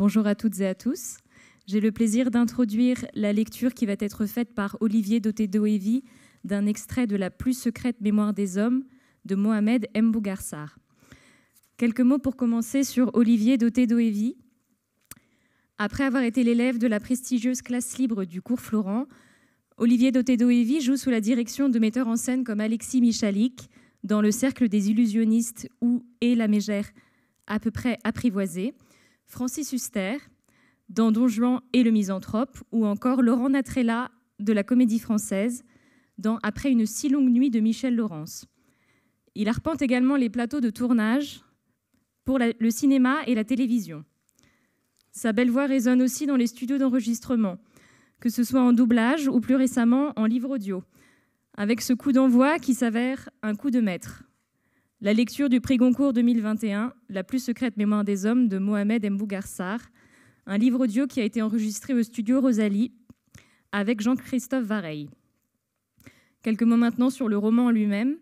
Bonjour à toutes et à tous. J'ai le plaisir d'introduire la lecture qui va être faite par Olivier Doté-Doévi d'un extrait de La plus secrète mémoire des hommes de Mohamed Mbougarsar. Quelques mots pour commencer sur Olivier Doté-Doévi. Après avoir été l'élève de la prestigieuse classe libre du cours Florent, Olivier Doté-Doévi joue sous la direction de metteurs en scène comme Alexis Michalik dans Le Cercle des illusionnistes ou Et la mégère à peu près apprivoisée Francis Huster dans Don Juan et le misanthrope, ou encore Laurent Natrella de la Comédie française dans Après une si longue nuit de Michel Laurence. Il arpente également les plateaux de tournage pour le cinéma et la télévision. Sa belle voix résonne aussi dans les studios d'enregistrement, que ce soit en doublage ou plus récemment en livre audio, avec ce coup d'envoi qui s'avère un coup de maître la lecture du prix Goncourt 2021, La plus secrète mémoire des hommes de Mohamed Mbougarsar, un livre audio qui a été enregistré au studio Rosalie avec Jean-Christophe Vareille. Quelques mots maintenant sur le roman lui-même.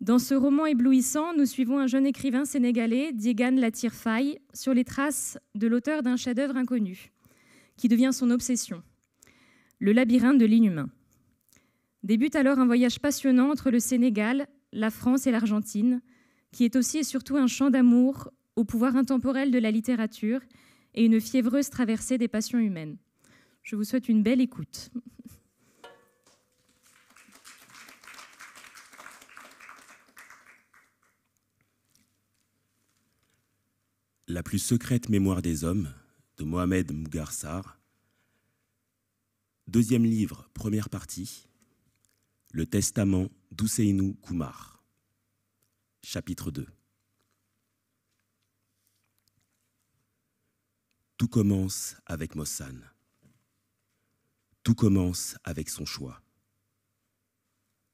Dans ce roman éblouissant, nous suivons un jeune écrivain sénégalais, Diegan Latirfay, sur les traces de l'auteur d'un chef-d'œuvre inconnu, qui devient son obsession, Le labyrinthe de l'inhumain. Débute alors un voyage passionnant entre le Sénégal, la France et l'Argentine, qui est aussi et surtout un champ d'amour au pouvoir intemporel de la littérature et une fiévreuse traversée des passions humaines. Je vous souhaite une belle écoute. La plus secrète mémoire des hommes de Mohamed Mougarsar. Deuxième livre, première partie, le testament d'Ousseinou Kumar, Chapitre 2. Tout commence avec Mossan. Tout commence avec son choix.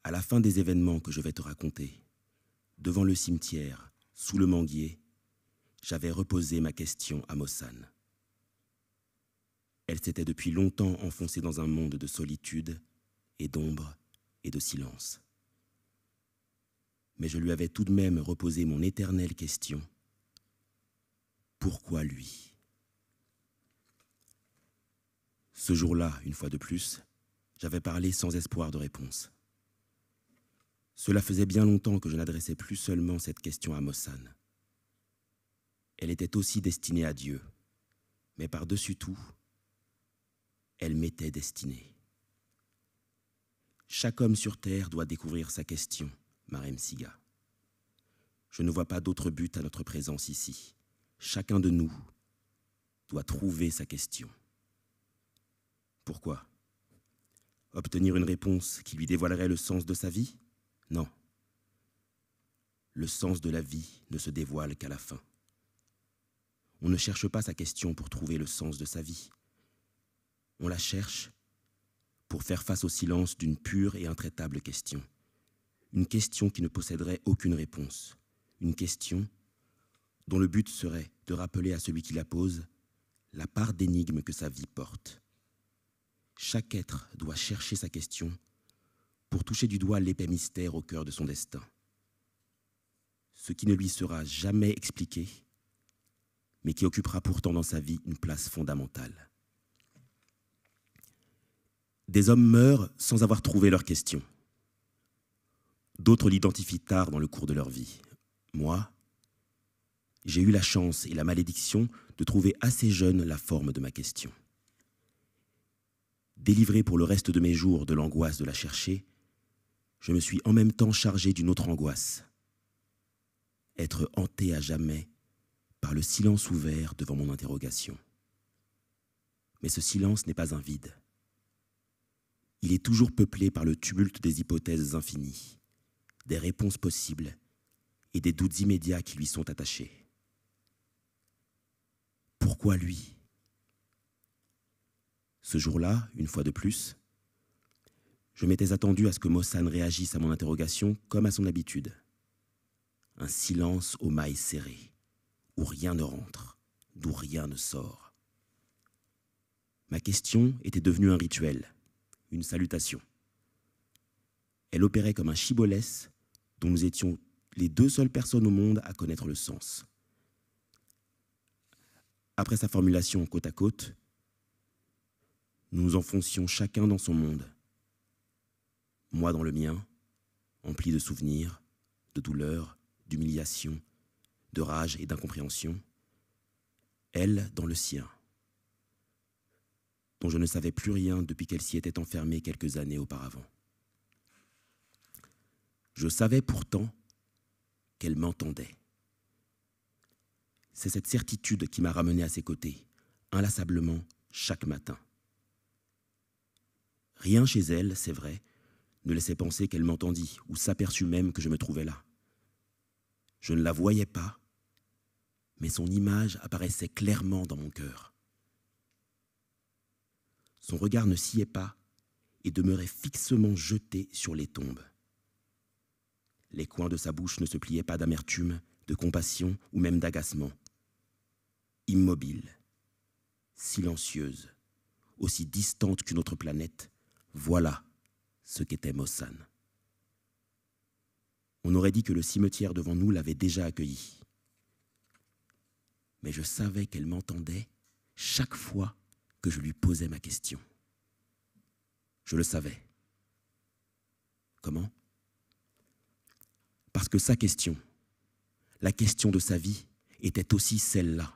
À la fin des événements que je vais te raconter, devant le cimetière, sous le manguier, j'avais reposé ma question à Mossan. Elle s'était depuis longtemps enfoncée dans un monde de solitude et d'ombre et de silence. Mais je lui avais tout de même reposé mon éternelle question. Pourquoi lui Ce jour-là, une fois de plus, j'avais parlé sans espoir de réponse. Cela faisait bien longtemps que je n'adressais plus seulement cette question à Mossan. Elle était aussi destinée à Dieu, mais par-dessus tout, elle m'était destinée. Chaque homme sur Terre doit découvrir sa question, Marem Siga. Je ne vois pas d'autre but à notre présence ici. Chacun de nous doit trouver sa question. Pourquoi Obtenir une réponse qui lui dévoilerait le sens de sa vie Non. Le sens de la vie ne se dévoile qu'à la fin. On ne cherche pas sa question pour trouver le sens de sa vie. On la cherche pour faire face au silence d'une pure et intraitable question. Une question qui ne posséderait aucune réponse. Une question dont le but serait de rappeler à celui qui la pose la part d'énigme que sa vie porte. Chaque être doit chercher sa question pour toucher du doigt l'épais mystère au cœur de son destin. Ce qui ne lui sera jamais expliqué, mais qui occupera pourtant dans sa vie une place fondamentale des hommes meurent sans avoir trouvé leur question. D'autres l'identifient tard dans le cours de leur vie. Moi, j'ai eu la chance et la malédiction de trouver assez jeune la forme de ma question. Délivré pour le reste de mes jours de l'angoisse de la chercher, je me suis en même temps chargé d'une autre angoisse. Être hanté à jamais par le silence ouvert devant mon interrogation. Mais ce silence n'est pas un vide il est toujours peuplé par le tumulte des hypothèses infinies, des réponses possibles et des doutes immédiats qui lui sont attachés. Pourquoi lui Ce jour-là, une fois de plus, je m'étais attendu à ce que Mossan réagisse à mon interrogation comme à son habitude. Un silence aux mailles serrées, où rien ne rentre, d'où rien ne sort. Ma question était devenue un rituel une salutation. Elle opérait comme un chibolès dont nous étions les deux seules personnes au monde à connaître le sens. Après sa formulation côte à côte, nous nous enfoncions chacun dans son monde. Moi dans le mien, empli de souvenirs, de douleurs, d'humiliation, de rage et d'incompréhension. Elle dans le sien dont je ne savais plus rien depuis qu'elle s'y était enfermée quelques années auparavant. Je savais pourtant qu'elle m'entendait. C'est cette certitude qui m'a ramené à ses côtés, inlassablement, chaque matin. Rien chez elle, c'est vrai, ne laissait penser qu'elle m'entendit ou s'aperçut même que je me trouvais là. Je ne la voyais pas, mais son image apparaissait clairement dans mon cœur. Son regard ne s'y pas et demeurait fixement jeté sur les tombes. Les coins de sa bouche ne se pliaient pas d'amertume, de compassion ou même d'agacement. Immobile, silencieuse, aussi distante qu'une autre planète, voilà ce qu'était Mossan. On aurait dit que le cimetière devant nous l'avait déjà accueillie. Mais je savais qu'elle m'entendait chaque fois que je lui posais ma question. Je le savais. Comment Parce que sa question, la question de sa vie, était aussi celle-là.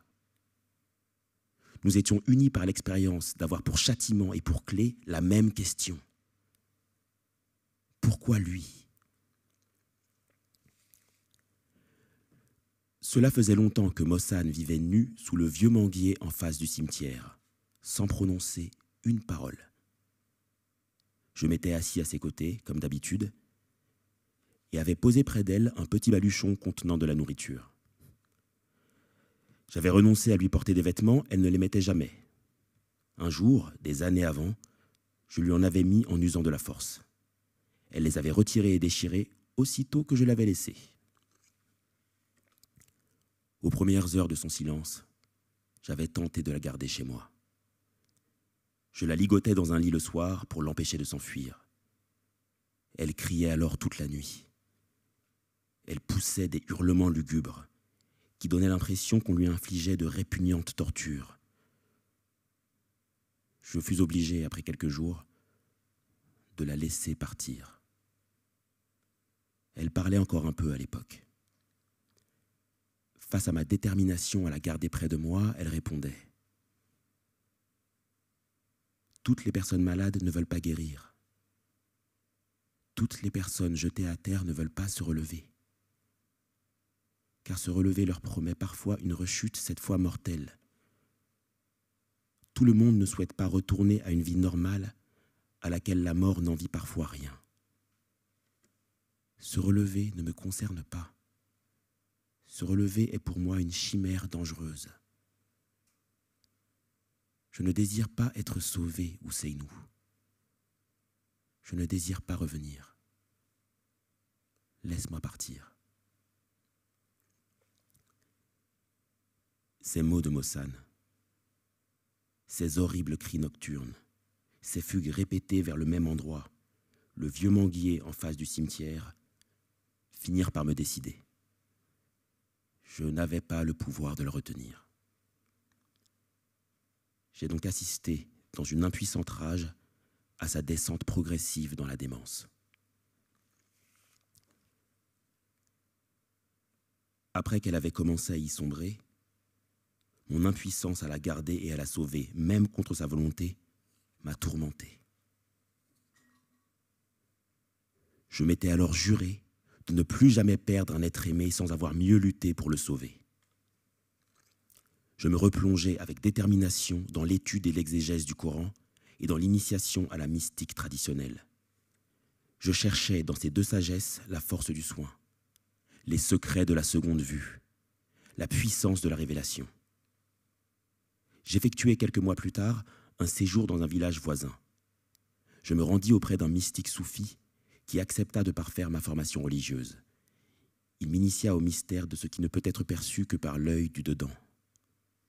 Nous étions unis par l'expérience d'avoir pour châtiment et pour clé la même question. Pourquoi lui Cela faisait longtemps que Mossan vivait nu sous le vieux manguier en face du cimetière sans prononcer une parole. Je m'étais assis à ses côtés, comme d'habitude, et avais posé près d'elle un petit baluchon contenant de la nourriture. J'avais renoncé à lui porter des vêtements, elle ne les mettait jamais. Un jour, des années avant, je lui en avais mis en usant de la force. Elle les avait retirés et déchirés aussitôt que je l'avais laissée. Aux premières heures de son silence, j'avais tenté de la garder chez moi. Je la ligotais dans un lit le soir pour l'empêcher de s'enfuir. Elle criait alors toute la nuit. Elle poussait des hurlements lugubres qui donnaient l'impression qu'on lui infligeait de répugnantes tortures. Je fus obligé, après quelques jours, de la laisser partir. Elle parlait encore un peu à l'époque. Face à ma détermination à la garder près de moi, elle répondait ⁇ toutes les personnes malades ne veulent pas guérir. Toutes les personnes jetées à terre ne veulent pas se relever. Car se relever leur promet parfois une rechute, cette fois mortelle. Tout le monde ne souhaite pas retourner à une vie normale à laquelle la mort n'en vit parfois rien. Se relever ne me concerne pas. Se relever est pour moi une chimère dangereuse. Je ne désire pas être sauvé, Ousseinou. Je ne désire pas revenir. Laisse-moi partir. Ces mots de Mossan, ces horribles cris nocturnes, ces fugues répétées vers le même endroit, le vieux manguier en face du cimetière, finirent par me décider. Je n'avais pas le pouvoir de le retenir. J'ai donc assisté, dans une impuissante rage, à sa descente progressive dans la démence. Après qu'elle avait commencé à y sombrer, mon impuissance à la garder et à la sauver, même contre sa volonté, m'a tourmenté. Je m'étais alors juré de ne plus jamais perdre un être aimé sans avoir mieux lutté pour le sauver je me replongeais avec détermination dans l'étude et l'exégèse du Coran et dans l'initiation à la mystique traditionnelle. Je cherchais dans ces deux sagesses la force du soin, les secrets de la seconde vue, la puissance de la révélation. J'effectuai quelques mois plus tard un séjour dans un village voisin. Je me rendis auprès d'un mystique soufi qui accepta de parfaire ma formation religieuse. Il m'initia au mystère de ce qui ne peut être perçu que par l'œil du dedans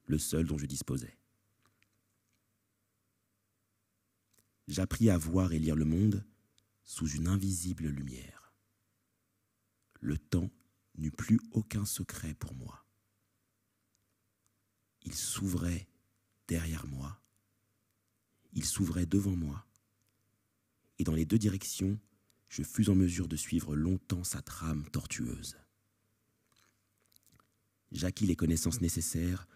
le seul dont je disposais. J'appris à voir et lire le monde sous une invisible lumière. Le temps n'eut plus aucun secret pour moi. Il s'ouvrait derrière moi, il s'ouvrait devant moi, et dans les deux directions, je fus en mesure de suivre longtemps sa trame tortueuse. J'acquis les connaissances nécessaires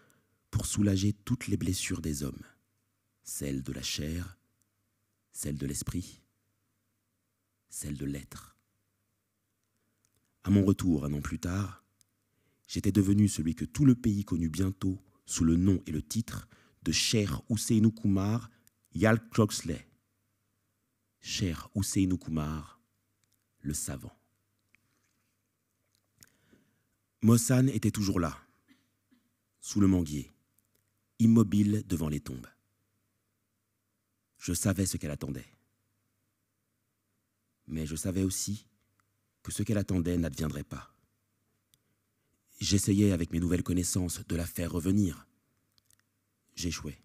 pour soulager toutes les blessures des hommes, celles de la chair, celles de l'esprit, celles de l'être. À mon retour, un an plus tard, j'étais devenu celui que tout le pays connut bientôt sous le nom et le titre de Cher Husseinou Kumar Yal Croxley. Cher Husseinou Kumar, le savant. Mossan était toujours là, sous le manguier, immobile devant les tombes. Je savais ce qu'elle attendait. Mais je savais aussi que ce qu'elle attendait n'adviendrait pas. J'essayais avec mes nouvelles connaissances de la faire revenir. J'échouais.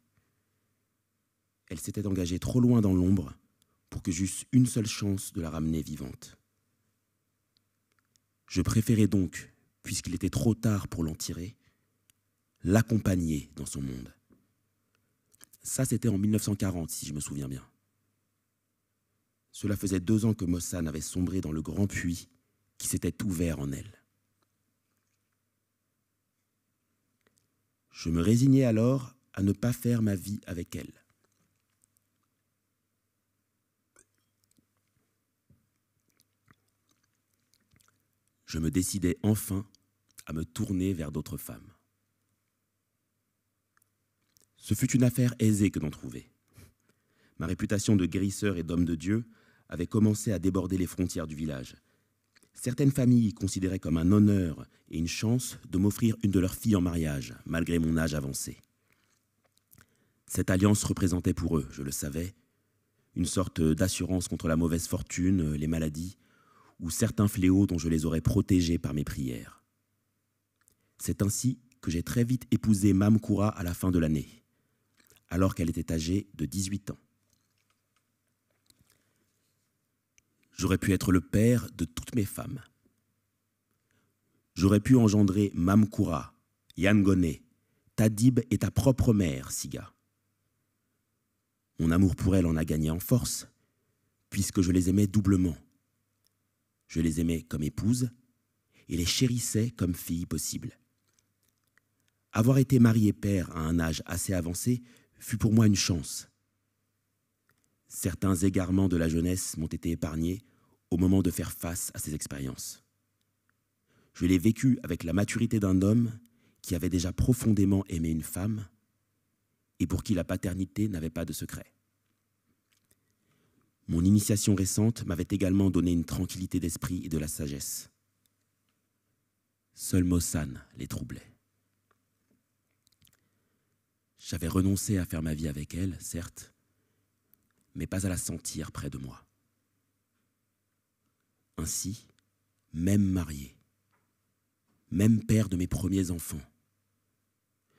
Elle s'était engagée trop loin dans l'ombre pour que j'eusse une seule chance de la ramener vivante. Je préférais donc, puisqu'il était trop tard pour l'en tirer, l'accompagner dans son monde. Ça, c'était en 1940, si je me souviens bien. Cela faisait deux ans que Mossan avait sombré dans le grand puits qui s'était ouvert en elle. Je me résignais alors à ne pas faire ma vie avec elle. Je me décidais enfin à me tourner vers d'autres femmes. Ce fut une affaire aisée que d'en trouver. Ma réputation de guérisseur et d'homme de Dieu avait commencé à déborder les frontières du village. Certaines familles considéraient comme un honneur et une chance de m'offrir une de leurs filles en mariage, malgré mon âge avancé. Cette alliance représentait pour eux, je le savais, une sorte d'assurance contre la mauvaise fortune, les maladies, ou certains fléaux dont je les aurais protégés par mes prières. C'est ainsi que j'ai très vite épousé Mamkoura à la fin de l'année alors qu'elle était âgée de 18 ans. J'aurais pu être le père de toutes mes femmes. J'aurais pu engendrer Mamkoura, Yangoné, Tadib et ta propre mère, Siga. Mon amour pour elle en a gagné en force, puisque je les aimais doublement. Je les aimais comme épouse et les chérissais comme filles possibles. Avoir été marié père à un âge assez avancé fut pour moi une chance. Certains égarements de la jeunesse m'ont été épargnés au moment de faire face à ces expériences. Je l'ai vécu avec la maturité d'un homme qui avait déjà profondément aimé une femme et pour qui la paternité n'avait pas de secret. Mon initiation récente m'avait également donné une tranquillité d'esprit et de la sagesse. Seul Mossan les troublait. J'avais renoncé à faire ma vie avec elle, certes, mais pas à la sentir près de moi. Ainsi, même marié, même père de mes premiers enfants,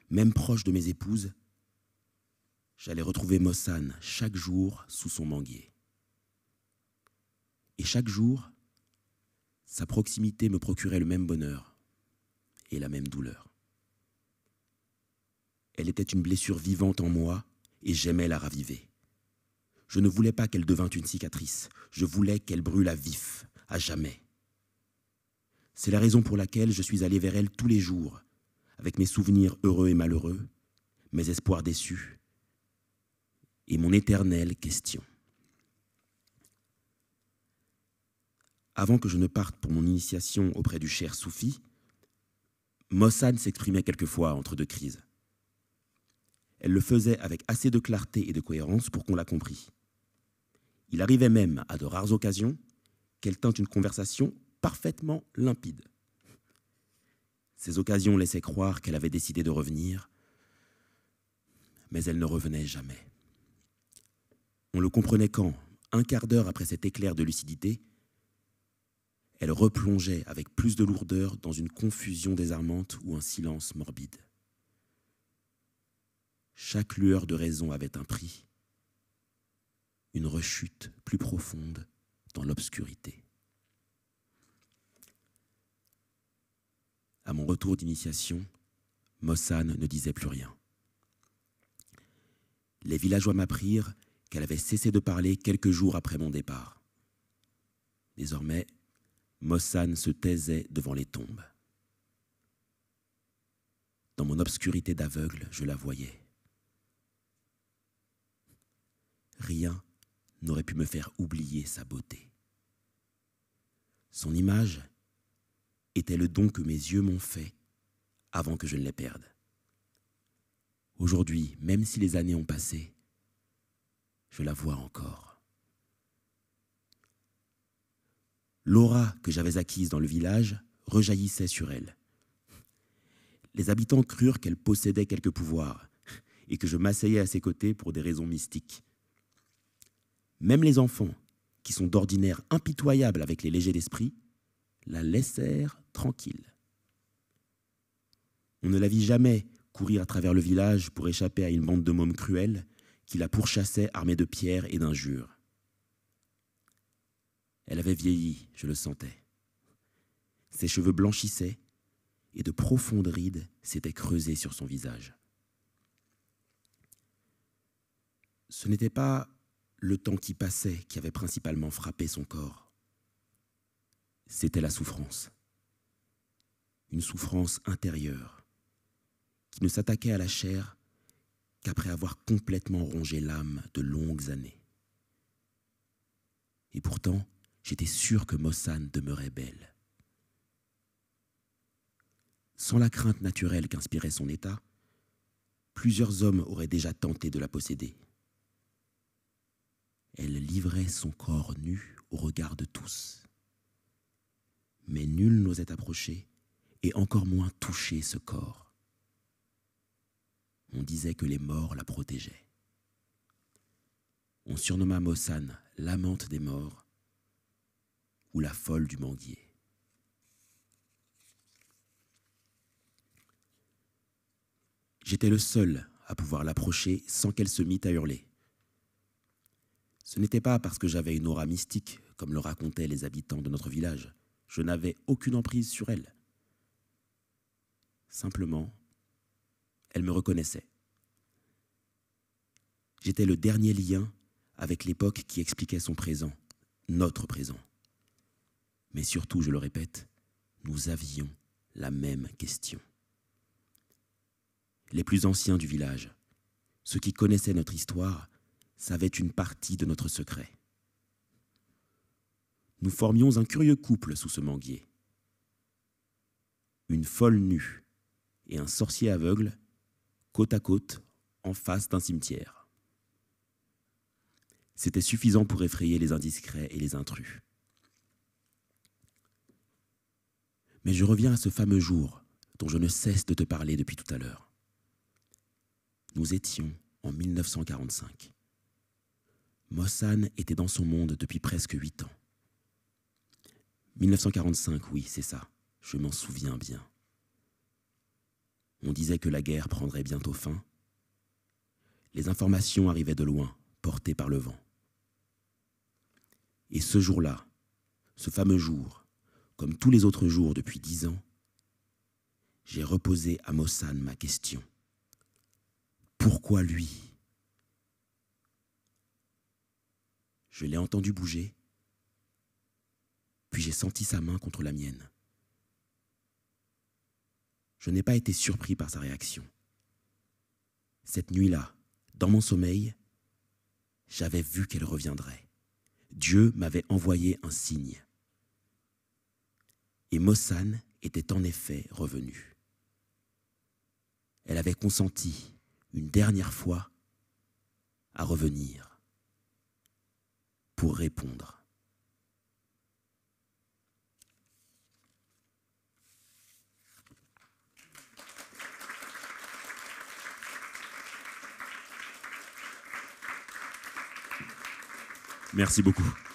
même proche de mes épouses, j'allais retrouver Mossan chaque jour sous son manguier. Et chaque jour, sa proximité me procurait le même bonheur et la même douleur. Elle était une blessure vivante en moi et j'aimais la raviver. Je ne voulais pas qu'elle devint une cicatrice, je voulais qu'elle brûle à vif, à jamais. C'est la raison pour laquelle je suis allé vers elle tous les jours, avec mes souvenirs heureux et malheureux, mes espoirs déçus et mon éternelle question. Avant que je ne parte pour mon initiation auprès du cher Soufi, Mossad s'exprimait quelquefois entre deux crises. Elle le faisait avec assez de clarté et de cohérence pour qu'on la comprît. Il arrivait même, à de rares occasions, qu'elle tint une conversation parfaitement limpide. Ces occasions laissaient croire qu'elle avait décidé de revenir, mais elle ne revenait jamais. On le comprenait quand, un quart d'heure après cet éclair de lucidité, elle replongeait avec plus de lourdeur dans une confusion désarmante ou un silence morbide. Chaque lueur de raison avait un prix, une rechute plus profonde dans l'obscurité. À mon retour d'initiation, Mossan ne disait plus rien. Les villageois m'apprirent qu'elle avait cessé de parler quelques jours après mon départ. Désormais, Mossan se taisait devant les tombes. Dans mon obscurité d'aveugle, je la voyais. Rien n'aurait pu me faire oublier sa beauté. Son image était le don que mes yeux m'ont fait avant que je ne les perde. Aujourd'hui, même si les années ont passé, je la vois encore. L'aura que j'avais acquise dans le village rejaillissait sur elle. Les habitants crurent qu'elle possédait quelque pouvoir et que je m'asseyais à ses côtés pour des raisons mystiques. Même les enfants, qui sont d'ordinaire impitoyables avec les légers d'esprit, la laissèrent tranquille. On ne la vit jamais courir à travers le village pour échapper à une bande de mômes cruels qui la pourchassaient armée de pierres et d'injures. Elle avait vieilli, je le sentais. Ses cheveux blanchissaient et de profondes rides s'étaient creusées sur son visage. Ce n'était pas le temps qui passait qui avait principalement frappé son corps. C'était la souffrance. Une souffrance intérieure qui ne s'attaquait à la chair qu'après avoir complètement rongé l'âme de longues années. Et pourtant, j'étais sûr que Mossan demeurait belle. Sans la crainte naturelle qu'inspirait son état, plusieurs hommes auraient déjà tenté de la posséder elle livrait son corps nu au regard de tous. Mais nul n'osait approcher et encore moins toucher ce corps. On disait que les morts la protégeaient. On surnomma Mossane l'amante des morts ou la folle du manguier. J'étais le seul à pouvoir l'approcher sans qu'elle se mît à hurler. Ce n'était pas parce que j'avais une aura mystique, comme le racontaient les habitants de notre village. Je n'avais aucune emprise sur elle. Simplement, elle me reconnaissait. J'étais le dernier lien avec l'époque qui expliquait son présent, notre présent. Mais surtout, je le répète, nous avions la même question. Les plus anciens du village, ceux qui connaissaient notre histoire, savait une partie de notre secret. Nous formions un curieux couple sous ce manguier. Une folle nue et un sorcier aveugle, côte à côte, en face d'un cimetière. C'était suffisant pour effrayer les indiscrets et les intrus. Mais je reviens à ce fameux jour dont je ne cesse de te parler depuis tout à l'heure. Nous étions en 1945. Mossan était dans son monde depuis presque huit ans. 1945, oui, c'est ça. Je m'en souviens bien. On disait que la guerre prendrait bientôt fin. Les informations arrivaient de loin, portées par le vent. Et ce jour-là, ce fameux jour, comme tous les autres jours depuis dix ans, j'ai reposé à Mossan ma question. Pourquoi lui Je l'ai entendu bouger, puis j'ai senti sa main contre la mienne. Je n'ai pas été surpris par sa réaction. Cette nuit-là, dans mon sommeil, j'avais vu qu'elle reviendrait. Dieu m'avait envoyé un signe. Et Mossan était en effet revenue. Elle avait consenti, une dernière fois, à revenir répondre. Merci beaucoup.